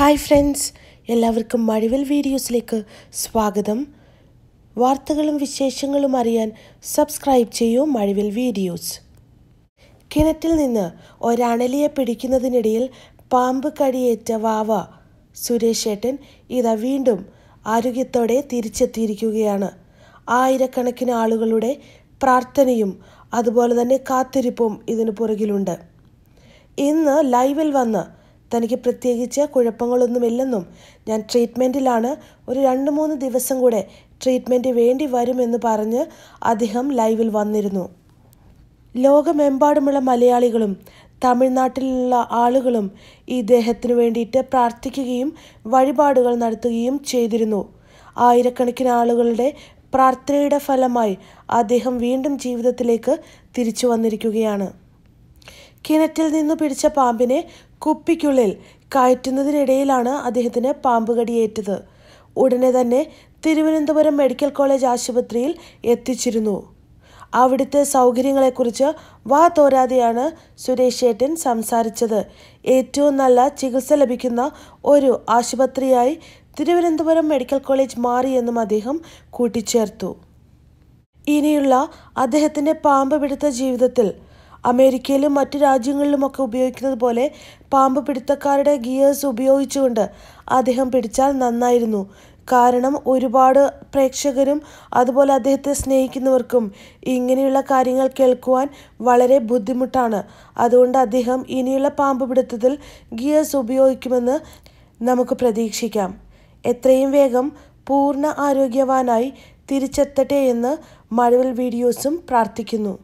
hi friends എല്ലാവർക്കും മഴവിൽ വീഡിയോസിലേക്ക് സ്വാഗതം വാർത്തകളും വിശേഷങ്ങളും അറിയാൻ സബ്സ്ക്രൈബ് ചെയ്യൂ മഴവിൽ വീഡിയോസ് കിണറ്റിൽ നിന്ന് ഒരണലിയെ പിടിക്കുന്നതിനിടയിൽ പാമ്പ് കടിയേറ്റ വാവ സുരേഷ് ഏട്ടൻ ഇതാ വീണ്ടും ആരോഗ്യത്തോടെ തിരിച്ചെത്തിയിരിക്കുകയാണ് ആയിരക്കണക്കിന് ആളുകളുടെ പ്രാർത്ഥനയും അതുപോലെ തന്നെ കാത്തിരിപ്പും ഇതിനു പുറകിലുണ്ട് ഇന്ന് ലൈവിൽ വന്ന് തനിക്ക് പ്രത്യേകിച്ച് കുഴപ്പങ്ങളൊന്നുമില്ലെന്നും ഞാൻ ട്രീറ്റ്മെൻറ്റിലാണ് ഒരു രണ്ട് മൂന്ന് ദിവസം കൂടെ ട്രീറ്റ്മെൻറ്റ് വേണ്ടി വരുമെന്ന് പറഞ്ഞ് അദ്ദേഹം ലൈവിൽ വന്നിരുന്നു ലോകമെമ്പാടുമുള്ള മലയാളികളും തമിഴ്നാട്ടിലുള്ള ആളുകളും ദേഹത്തിനു വേണ്ടിയിട്ട് പ്രാർത്ഥിക്കുകയും വഴിപാടുകൾ നടത്തുകയും ചെയ്തിരുന്നു ആയിരക്കണക്കിന് ആളുകളുടെ പ്രാർത്ഥനയുടെ ഫലമായി അദ്ദേഹം വീണ്ടും ജീവിതത്തിലേക്ക് തിരിച്ചു വന്നിരിക്കുകയാണ് കിണറ്റിൽ നിന്ന് പിടിച്ച പാമ്പിനെ കുപ്പിക്കുള്ളിൽ കയറ്റുന്നതിനിടയിലാണ് അദ്ദേഹത്തിന് പാമ്പ് കടിയേറ്റത് ഉടനെ തന്നെ തിരുവനന്തപുരം മെഡിക്കൽ കോളേജ് ആശുപത്രിയിൽ എത്തിച്ചിരുന്നു അവിടുത്തെ സൗകര്യങ്ങളെക്കുറിച്ച് വാ തോരാതെയാണ് സുരേഷ് ഏട്ടൻ സംസാരിച്ചത് ഏറ്റവും നല്ല ചികിത്സ ലഭിക്കുന്ന ഒരു ആശുപത്രിയായി തിരുവനന്തപുരം മെഡിക്കൽ കോളേജ് മാറിയെന്നും അദ്ദേഹം കൂട്ടിച്ചേർത്തു ഇനിയുള്ള അദ്ദേഹത്തിൻ്റെ പാമ്പ് പിടുത്ത ജീവിതത്തിൽ അമേരിക്കയിലും മറ്റ് രാജ്യങ്ങളിലുമൊക്കെ ഉപയോഗിക്കുന്നത് പോലെ പാമ്പ് പിടുത്തക്കാരുടെ ഗിയേഴ്സ് ഉപയോഗിച്ചുകൊണ്ട് അദ്ദേഹം പിടിച്ചാൽ നന്നായിരുന്നു കാരണം ഒരുപാട് പ്രേക്ഷകരും അതുപോലെ അദ്ദേഹത്തെ സ്നേഹിക്കുന്നവർക്കും ഇങ്ങനെയുള്ള കാര്യങ്ങൾ കേൾക്കുവാൻ വളരെ ബുദ്ധിമുട്ടാണ് അതുകൊണ്ട് അദ്ദേഹം ഇനിയുള്ള പാമ്പ് പിടുത്തത്തിൽ ഗിയേഴ്സ് ഉപയോഗിക്കുമെന്ന് നമുക്ക് പ്രതീക്ഷിക്കാം എത്രയും വേഗം പൂർണ്ണ ആരോഗ്യവാനായി തിരിച്ചെത്തട്ടെ എന്ന് മഴവിൽ വീഡിയോസും പ്രാർത്ഥിക്കുന്നു